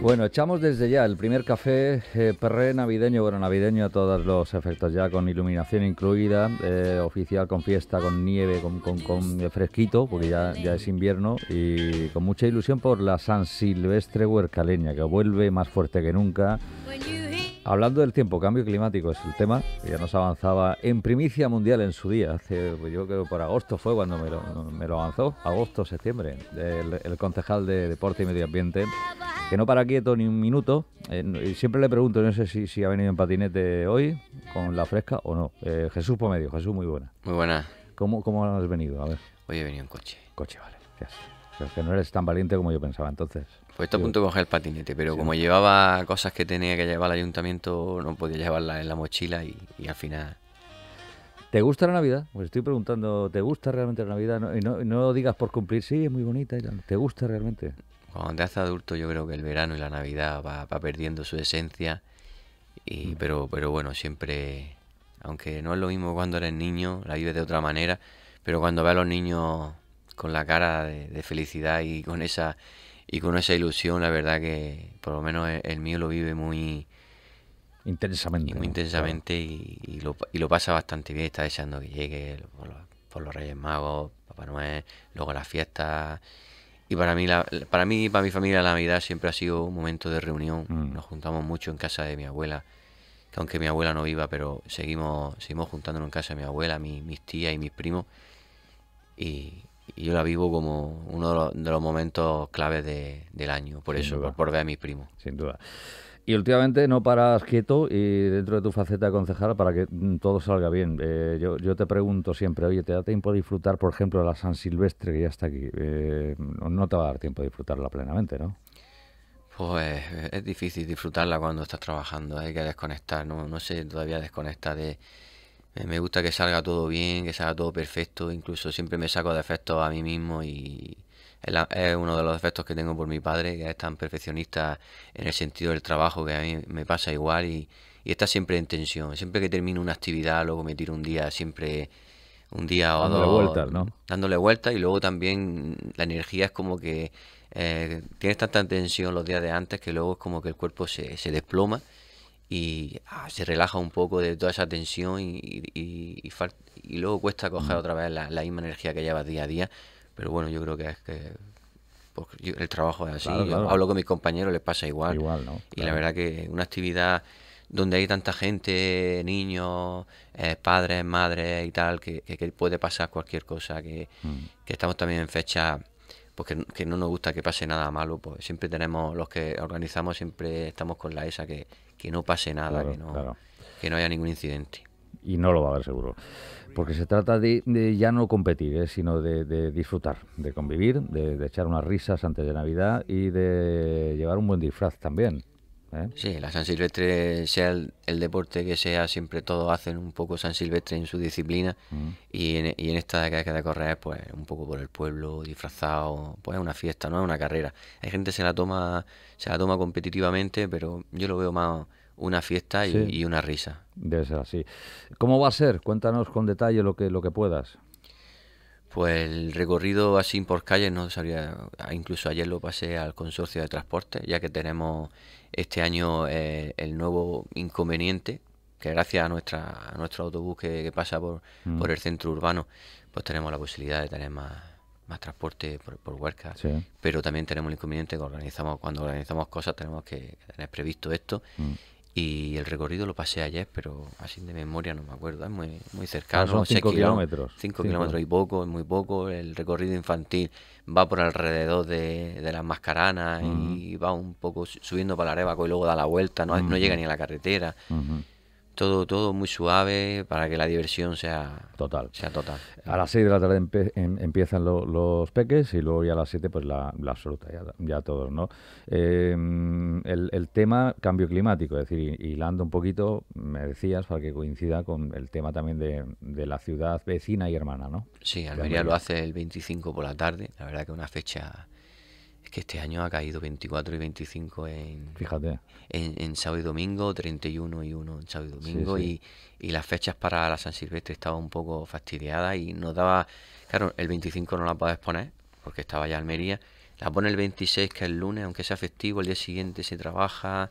Bueno, echamos desde ya el primer café eh, perre navideño bueno, navideño a todos los efectos ya, con iluminación incluida, eh, oficial con fiesta, con nieve, con, eh, fresquito, porque ya, ya, es invierno, y con mucha ilusión por la San Silvestre Huercaleña, que vuelve más fuerte que nunca. Hablando del tiempo, cambio climático es el tema ya nos avanzaba en primicia mundial en su día, pues yo creo que por agosto fue cuando me lo, avanzó, agosto, septiembre, el, concejal de Deporte y Medio Ambiente, que no para quieto ni un minuto, y siempre le pregunto, no sé si, ha venido en patinete hoy, con la fresca o no. Jesús eh, Jesús Pomedio, Jesús, muy buena. Muy buena. ¿Cómo, ¿Cómo has venido? Hoy he venido en coche. Coche, vale, que no eres tan valiente como yo pensaba entonces. Pues a punto de coger el patinete, pero como llevaba cosas que tenía que llevar al ayuntamiento, no podía llevarla en la mochila y, al final. ¿Te gusta la Navidad? Pues estoy preguntando, ¿te gusta realmente la Navidad? No, y no, digas por cumplir, sí, es muy bonita, ¿te gusta realmente? Cuando te haces adulto, yo creo que el verano y la Navidad va, perdiendo su esencia, mm. pero, bueno, siempre, aunque no es lo mismo cuando eres niño, la vives de otra manera, pero cuando ve a los niños con la cara de felicidad y con esa y con esa ilusión, la verdad que por lo menos el, mío lo vive muy intensamente. Muy intensamente y, lo, pasa bastante bien, está deseando que llegue por los, Reyes Magos, Papá Noel, luego las fiestas. Y para mí, la, para mí y para mi familia la Navidad siempre ha sido un momento de reunión. Mm. Nos juntamos mucho en casa de mi abuela, que aunque mi abuela no viva, pero seguimos, seguimos juntándonos en casa de mi abuela, mis tías y mis primos. Y, y yo la vivo como uno de los, momentos claves del año, por eso, por, ver a mis primos. Sin duda. Y últimamente no paras quieto y dentro de tu faceta de concejal para que mm, todo salga bien. Eh, yo, te pregunto siempre, oye, ¿te da tiempo de disfrutar, por ejemplo, la San Silvestre que ya está aquí? Eh, no te va a dar tiempo a disfrutarla plenamente, ¿no? Pues eh, es difícil disfrutarla cuando estás trabajando, hay que desconectar, no, no sé todavía desconecta de eh, me gusta que salga todo bien, que salga todo perfecto. Incluso siempre me saco defectos a mí mismo y es uno de los defectos que tengo por mi padre, que es tan perfeccionista en el sentido del trabajo, que a mí me pasa igual y, está siempre en tensión. Siempre que termino una actividad, luego me tiro un día, siempre un día o dándole dos, vueltas, ¿no? dándole vueltas y luego también la energía es como que eh, tienes tanta tensión los días de antes que luego es como que el cuerpo se, se desploma y ah, se relaja un poco de toda esa tensión y, y, luego cuesta coger mm. otra vez la, misma energía que llevas día a día. Pero bueno, yo creo que es que pues, el trabajo es así. hablo con mis compañeros, les pasa igual. Y la verdad que una actividad donde hay tanta gente, niños, eh, padres, madres y tal, que, que, puede pasar cualquier cosa, que, mm. estamos también en fecha pues que, que, no nos gusta que pase nada malo, pues siempre tenemos, los que organizamos siempre estamos con la ESA, que, que no pase nada, que, no, que no haya ningún incidente. Y no lo va a haber seguro. Porque se trata de, ya no competir, eh, sino de, disfrutar, de convivir, de echar unas risas antes de Navidad y de llevar un buen disfraz también. ¿Eh? Sí, la San Silvestre, sea el, deporte que sea, siempre todos hacen un poco San Silvestre en su disciplina mm. y, en, y en esta hay que correr, pues un poco por el pueblo, disfrazado, pues es una fiesta, no es una carrera. Hay gente que se la toma, se la toma competitivamente, pero yo lo veo más una fiesta y, y, una risa. Debe ser así. ¿Cómo va a ser? Cuéntanos con detalle lo que, lo que puedas. Pues el recorrido así por calles no sabría, ah, incluso ayer lo pasé al consorcio de transporte, ya que tenemos este año eh, el nuevo inconveniente, que gracias a nuestra nuestro autobús que, pasa por, mm. por el centro urbano, pues tenemos la posibilidad de tener más, más transporte por, por Pero también tenemos el inconveniente que organizamos, cuando organizamos cosas tenemos que tener previsto esto. Mm. Y el recorrido lo pasé ayer, pero así de memoria no me acuerdo. Es muy, muy cercano. Ah, son 5 kilómetros. 5 kilómetros y poco, es muy poco. El recorrido infantil va por alrededor de, de las mascaranas y va un poco subiendo para la Arebaco y luego da la vuelta. No, llega ni a la carretera. Todo, todo muy suave para que la diversión sea total. Sea total. A las 6 de la tarde em, empiezan los peques y luego ya a las 7 pues la, absoluta, ya, todos, ¿no? Em, el, el, tema cambio climático, es decir, hilando un poquito, me decías, para que coincida con el tema también de, la ciudad vecina y hermana, ¿no? Sí, Almería, lo hace el 25 por la tarde, la verdad que una fecha es que este año ha caído 24 y 25 en, en, sábado y domingo, 31 y 1 en sábado y domingo, Y, las fechas para la San Silvestre estaban un poco fastidiadas y nos daba, claro, el 25 no la puedes poner porque estaba ya Almería, la pone el 26 que es el lunes, aunque sea festivo, el día siguiente se trabaja.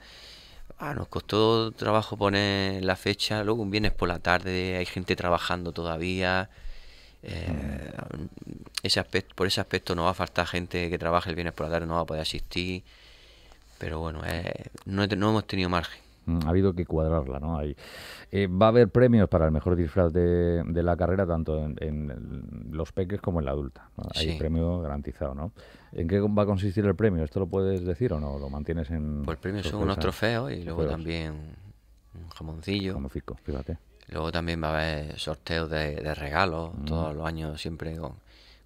Ah, nos costó trabajo poner la fecha, luego un viernes por la tarde, hay gente trabajando todavía. Eh, ese aspecto, por ese aspecto no va a faltar gente que trabaje el viernes por la tarde, no va a poder asistir. Pero bueno, eh, no, no, hemos tenido margen. Mm, ha habido que cuadrarla, ¿no? hay eh, va a haber premios para el mejor disfraz de, de la carrera, tanto en, los peques como en la adulta. Hay un premio garantizado, ¿no? ¿En qué va a consistir el premio? ¿Esto lo puedes decir o no? ¿Lo mantienes en.? Pues el premio son unos trofeos y luego también un jamoncillo. Como fico, fíjate. Luego también va a haber sorteos de, regalos. Mm. Todos los años siempre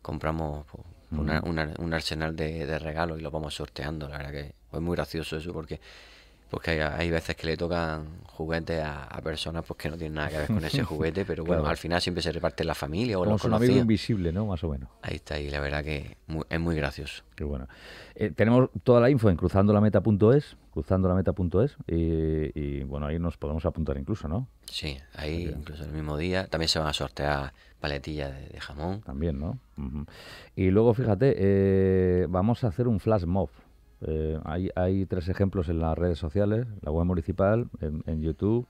compramos pues, mm. un arsenal de, de regalos y los vamos sorteando. La verdad que es muy gracioso eso porque porque hay, hay, veces que le tocan juguetes a, personas pues que no tienen nada que ver con ese juguete, pero bueno, al final siempre se reparte en la familia o Como conocido un amigo invisible, ¿no? Más o menos. Ahí está, y la verdad que es muy gracioso. Qué bueno. Eh, tenemos toda la info en cruzandolameta.es, cruzandolameta.es, y, y bueno, ahí nos podemos apuntar incluso, ¿no? Sí, ahí incluso el mismo día. También se van a sortear paletillas de, jamón. También, ¿no? Y luego, fíjate, eh, vamos a hacer un flash mob eh, hay, tres ejemplos en las redes sociales, la web municipal, en, YouTube.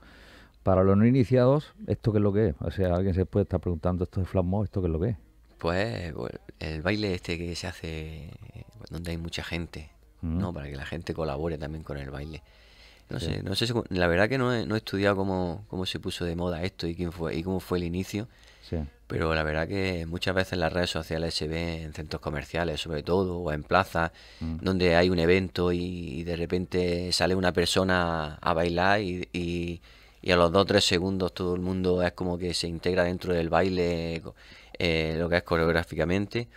Para los no iniciados, ¿esto qué es lo que es? O sea, alguien se puede estar preguntando, ¿esto es flash ¿Esto qué es lo que es? Pues el baile este que se hace donde hay mucha gente, Para que la gente colabore también con el baile. No sé, no sé la verdad que no he, no he estudiado cómo, se puso de moda esto y quién fue y cómo fue el inicio. Pero la verdad que muchas veces las redes sociales se ven en centros comerciales, sobre todo, o en plazas, mm. donde hay un evento y, de repente sale una persona a bailar y, a los dos o tres segundos todo el mundo es como que se integra dentro del baile, eh, lo que es coreográficamente.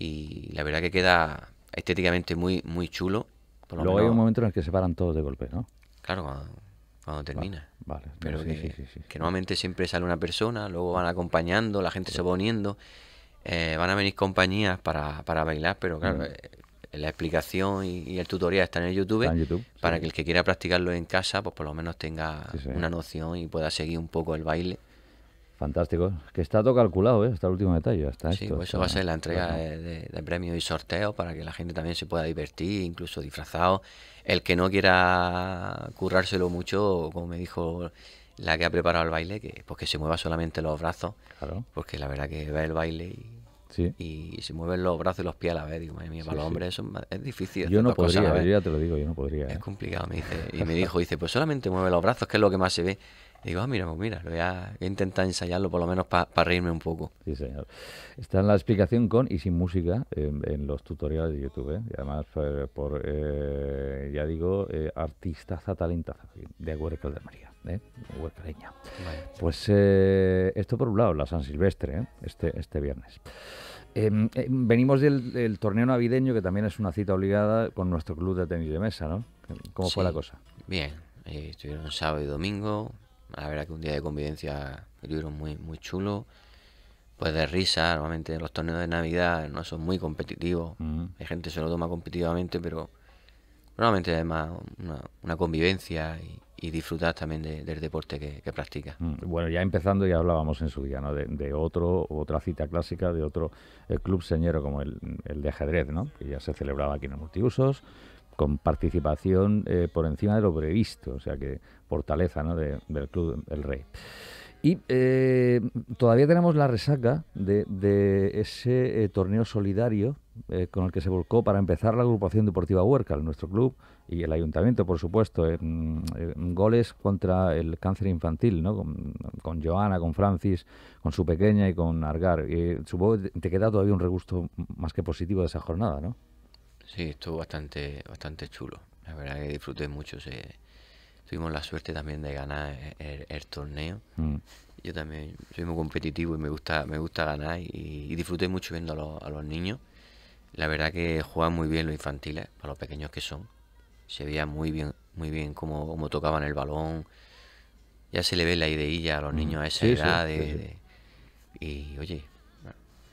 Y la verdad que queda estéticamente muy, muy chulo Luego hay un momento en el que se paran todos de golpe, ¿no? Claro, cuando, termina. Vale, Pero sí, que, sí, que, normalmente siempre sale una persona, luego van acompañando, la gente se va uniendo, eh, van a venir compañías para, para bailar, pero claro, mm. eh, la explicación y, el tutorial está en el YouTube, YouTube para que el que quiera practicarlo en casa, pues por lo menos tenga una noción y pueda seguir un poco el baile. Fantástico. Que está todo calculado, ¿eh? Hasta el último detalle. Hasta sí, pues eso va a ser la entrega de, premios y sorteo para que la gente también se pueda divertir, incluso disfrazado. El que no quiera currárselo mucho, como me dijo la que ha preparado el baile, que pues que se mueva solamente los brazos. Claro. Porque la verdad que ve el baile y y se mueven los brazos y los pies a la vez. Digo, madre para los hombres eso es difícil. Yo no podría, ya te lo digo, yo no podría. Es ¿eh? complicado, me dice. Y me dijo, dice, pues solamente mueve los brazos, que es lo que más se ve digo, ah, mira, pues mira, voy a, intentar ensayarlo por lo menos para reírme un poco. Sí, señor. Está en la explicación con y sin música en, los tutoriales de YouTube. ¿eh? Y además, eh, por, eh, ya digo, eh, artistaza talentaza de Huerca de María. ¿eh? Vale. Pues esto por un lado, la San Silvestre, este, este viernes. Em, venimos del, torneo navideño, que también es una cita obligada con nuestro club de tenis de mesa, ¿no? ¿Cómo fue la cosa? Bien, estuvieron sábado y domingo, la verdad que un día de convivencia, libro muy, muy chulo, pues de risa, normalmente los torneos de Navidad no son muy competitivos, la mm. hay gente que se lo toma competitivamente, pero normalmente además una, una convivencia y, disfrutar también del deporte que, practica. Mm. Bueno, ya empezando, ya hablábamos en su día ¿no? de, otro, otra cita clásica, de otro eh, club señero como el, el, de ajedrez, ¿no? que ya se celebraba aquí en el Multiusos, con participación eh, por encima de lo previsto, o sea que fortaleza ¿no? de, del Club El Rey. Y eh, todavía tenemos la resaca de, ese eh, torneo solidario con el que se volcó para empezar la agrupación deportiva Huerca, nuestro club y el ayuntamiento, por supuesto. goles contra el cáncer infantil, ¿no? Con, con, Joana, con Francis, con su pequeña y con Argar. supongo que te queda todavía un regusto más que positivo de esa jornada, ¿no? Sí, estuvo bastante, bastante chulo. La verdad que disfruté mucho. tuvimos la suerte también de ganar el, torneo. Mm. Yo también soy muy competitivo y me gusta, me gusta ganar y, disfruté mucho viendo a los, niños. La verdad que juegan muy bien los infantiles, para los pequeños que son. Se veía muy bien, muy bien cómo, cómo tocaban el balón. Ya se le ve la ideilla a los mm. niños a esa edad. y oye,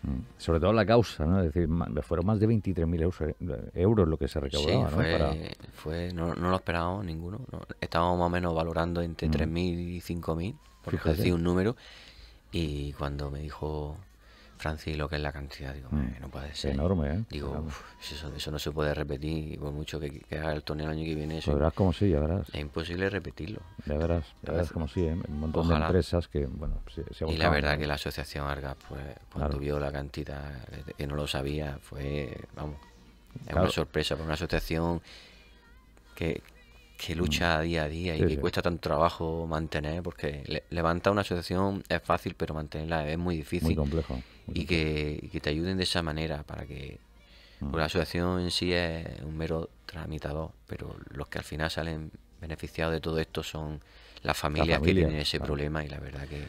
Mm. Sobre todo la causa, ¿no? Es decir, fueron más de 23.000 eh, euros, lo que se recaudó. ¿no? Para... fue, no, lo esperábamos ninguno. Estábamos más o menos valorando entre 3.000 mm. y 5.000, por decir un número. Y cuando me dijo Francis lo que es la cantidad. Digo, mm. no puede ser. Enorme, ¿eh? Digo, eso, no se puede repetir. por mucho que, que, haga el torneo el año que viene, eso. verás como sí, ya verás. Es imposible repetirlo. Ya verás, como sí. ¿eh? Un montón de empresas que, bueno, se, se Y la verdad que la asociación Argas, pues, pues cuando vio la cantidad, que no lo sabía, fue, vamos, es una sorpresa para una asociación que, que mm. lucha día a día y que cuesta tanto trabajo mantener, porque levantar una asociación es fácil, pero mantenerla es muy difícil. Muy complejo. y, que, Que, te ayuden de esa manera para que... Mm. la asociación en sí es un mero tramitador, pero los que al final salen beneficiados de todo esto son las familias que tienen ese problema y la verdad que,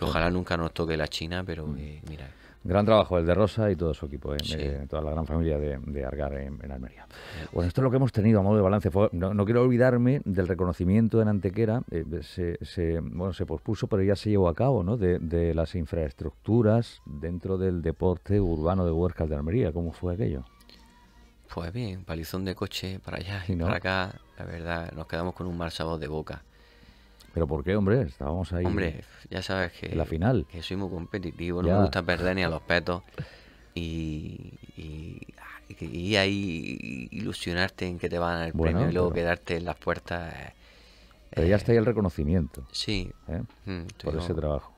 ojalá nunca nos toque la China, pero mm. mira... Gran trabajo el de Rosa y todo su equipo, ¿eh? toda la gran familia de, Argar en, Almería. Bueno, esto es lo que hemos tenido a modo de balance. No, quiero olvidarme del reconocimiento en Antequera. Eh, se, bueno, se pospuso, pero ya se llevó a cabo, ¿no? De, las infraestructuras dentro del deporte urbano de Huercas de Almería. ¿Cómo fue aquello? Pues bien, palizón de coche para allá y, no? para acá. La verdad, nos quedamos con un mal de boca. ¿Pero por qué, hombre? Estábamos ahí. Hombre, ya sabes que. la final. Que soy muy competitivo, no me gusta perder ni a los petos. Y, y, ahí ilusionarte en que te van a al el premio y luego quedarte en las puertas. Eh, pero ya eh, está ahí el reconocimiento. Sí. ¿eh? Mm, por ese trabajo.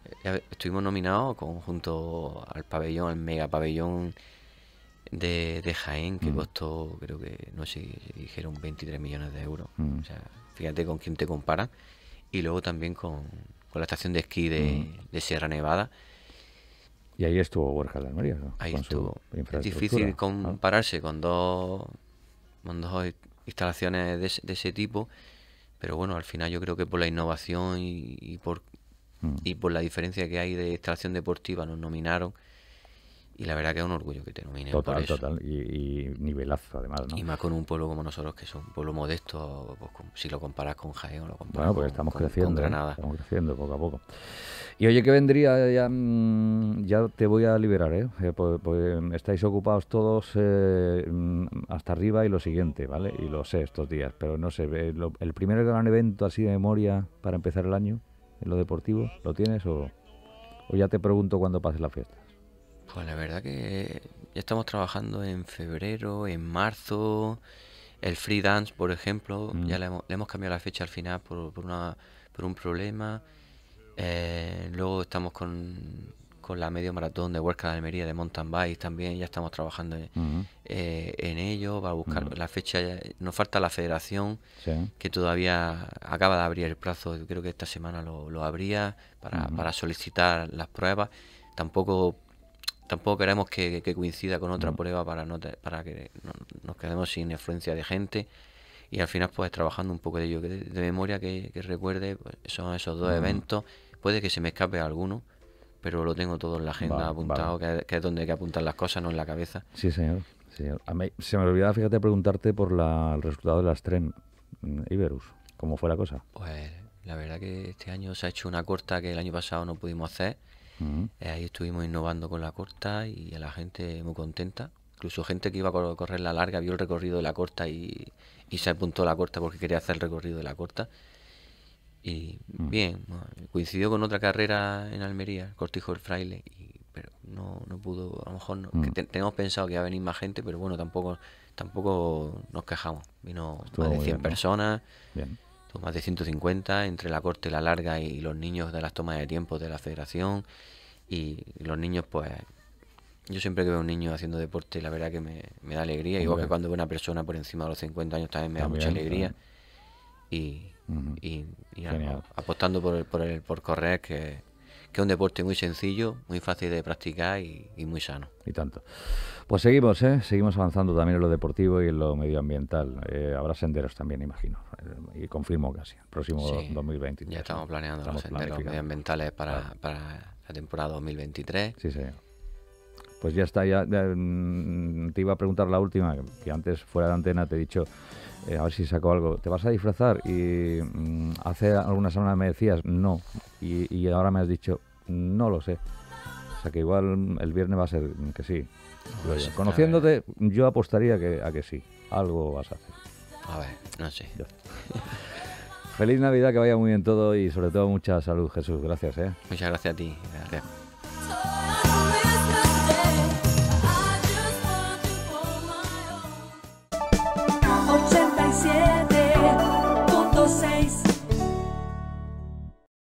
Estuvimos nominados conjunto junto al pabellón, al mega pabellón de, Jaén, que mm. costó, creo que, no sé, dijeron 23 millones de euros. Mm. O sea, fíjate con quién te comparan y luego también con, la estación de esquí de, Sierra Nevada. Y ahí estuvo Borja de Almería. ¿no? Ahí estuvo. Es difícil ah. compararse con dos, dos instalaciones de, ese tipo, pero bueno, al final yo creo que por la innovación y, por, mm. y por la diferencia que hay de instalación deportiva nos nominaron y la verdad que es un orgullo que te nominen. Total, total. Y, y, nivelazo, además, ¿no? Y más con un pueblo como nosotros, que es un pueblo modesto, pues, si lo comparas con Jaén lo comparas Bueno, pues estamos creciendo. Con ¿eh? Estamos creciendo poco a poco. Y oye, que vendría? Mm, ya, te voy a liberar, ¿eh? eh pues, pues, estáis ocupados todos eh, mm, hasta arriba y lo siguiente, ¿vale? Y lo sé estos días, pero no sé. ¿El primer gran evento así de memoria para empezar el año en lo deportivo lo tienes o, o ya te pregunto cuándo pases la fiesta? Pues la verdad que ya estamos trabajando en febrero, en marzo. El free dance, por ejemplo, mm. ya le hemos, cambiado la fecha al final por, por, una, por un problema. Eh, luego estamos con, la medio maratón de Huerca de Almería de mountain bike también, ya estamos trabajando en, eh, ello buscar mm. la fecha. Nos falta la federación, que todavía acaba de abrir el plazo, creo que esta semana lo, lo abría para, para solicitar las pruebas. Tampoco tampoco queremos que, coincida con otra mm. prueba para no para que no, nos quedemos sin influencia de gente y al final pues trabajando un poco de ello de, memoria que, recuerde pues, son esos dos mm. eventos puede que se me escape alguno pero lo tengo todo en la agenda apuntado Que, es donde hay que apuntar las cosas no en la cabeza sí señor, se me olvidaba fíjate preguntarte por la, el resultado de las tren mm, Iberus cómo fue la cosa pues la verdad que este año se ha hecho una corta que el año pasado no pudimos hacer eh, ahí estuvimos innovando con la corta y a la gente muy contenta. Incluso gente que iba a correr la larga vio el recorrido de la corta y, se apuntó a la corta porque quería hacer el recorrido de la corta. Y mm. bien, coincidió con otra carrera en Almería, Cortijo del Fraile, y, pero no, no pudo, a lo mejor no, que mm. tenemos pensado que iba a venir más gente, pero bueno, tampoco tampoco nos quejamos. Vino más de 100 personas. Bien más de 150 entre la corte la larga y los niños de las tomas de tiempo de la federación y los niños pues yo siempre que veo un niño haciendo deporte la verdad que me, da alegría igual que cuando veo una persona por encima de los 50 años también me da mucha alegría y, apostando por, por, el, por correr que que es un deporte muy sencillo, muy fácil de practicar y, muy sano. Y tanto. Pues seguimos, ¿eh? seguimos avanzando también en lo deportivo y en lo medioambiental. Eh, habrá senderos también, imagino. Eh, y confirmo casi, el próximo sí, 2023. Ya estamos planeando los senderos medioambientales para, la temporada 2023. Sí, sí. Pues ya está, ya, mm, te iba a preguntar la última, que antes fuera de antena te he dicho, eh, a ver si saco algo, ¿te vas a disfrazar? Y mm, hace algunas semanas me decías, no, y, ahora me has dicho, no lo sé. O sea que igual el viernes va a ser que sí. Conociéndote, yo apostaría que, a que sí. Algo vas a hacer. A ver, no sé. Feliz Navidad, que vaya muy bien todo y sobre todo mucha salud, Jesús. Gracias, ¿eh? Muchas gracias a ti. Gracias.